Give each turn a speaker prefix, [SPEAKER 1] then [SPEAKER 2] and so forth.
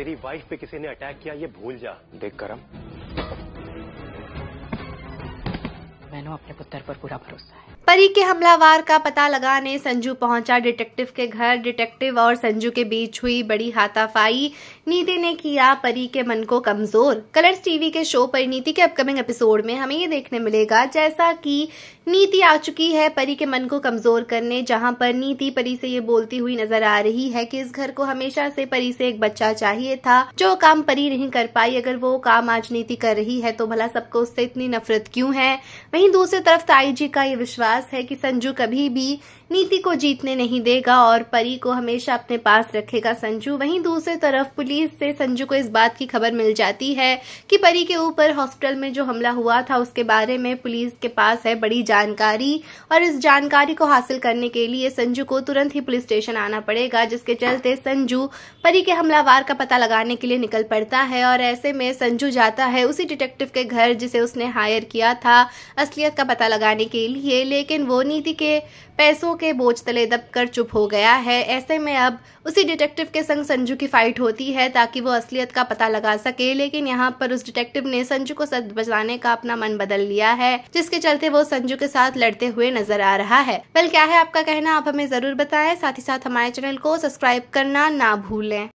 [SPEAKER 1] तेरी वाइफ पे किसी ने अटैक किया ये भूल जा देख करम दोनों अपने पुत्र पर पूरा भरोसा है परी के हमलावार का पता लगाने संजू पहुंचा डिटेक्टिव के घर डिटेक्टिव और संजू के बीच हुई बड़ी हाथाफाई नीति ने किया परी के मन को कमजोर कलर्स टीवी के शो नीति के अपकमिंग एपिसोड में हमें ये देखने मिलेगा जैसा कि नीति आ चुकी है परी के मन को कमजोर करने जहां पर नीति परी से ये बोलती हुई नजर आ रही है कि इस घर को हमेशा से परी से एक बच्चा चाहिए था जो काम परी नहीं कर पाई अगर वो काम आज नीति कर रही है तो भला सबको उससे इतनी नफरत क्यूँ है वही दूसरी तरफ ताई जी का ये विश्वास है कि संजू कभी भी नीति को जीतने नहीं देगा और परी को हमेशा अपने पास रखेगा संजू वहीं दूसरी तरफ पुलिस से संजू को इस बात की खबर मिल जाती है कि परी के ऊपर हॉस्पिटल में जो हमला हुआ था उसके बारे में पुलिस के पास है बड़ी जानकारी और इस जानकारी को हासिल करने के लिए संजू को तुरंत ही पुलिस स्टेशन आना पड़ेगा जिसके चलते संजू परी के हमलावार का पता लगाने के लिए निकल पड़ता है और ऐसे में संजू जाता है उसी डिटेक्टिव के घर जिसे उसने हायर किया था असलियत हकीकत का पता लगाने के लिए लेकिन वो नीति के पैसों के बोझ तले दबकर चुप हो गया है ऐसे में अब उसी डिटेक्टिव के संग संजू की फाइट होती है ताकि वो असलियत का पता लगा सके लेकिन यहाँ पर उस डिटेक्टिव ने संजू को सच बचाने का अपना मन बदल लिया है जिसके चलते वो संजू के साथ लड़ते हुए नजर आ रहा है बल क्या है आपका कहना आप हमें जरूर बताएं साथ ही साथ हमारे चैनल को सब्सक्राइब करना ना भूलें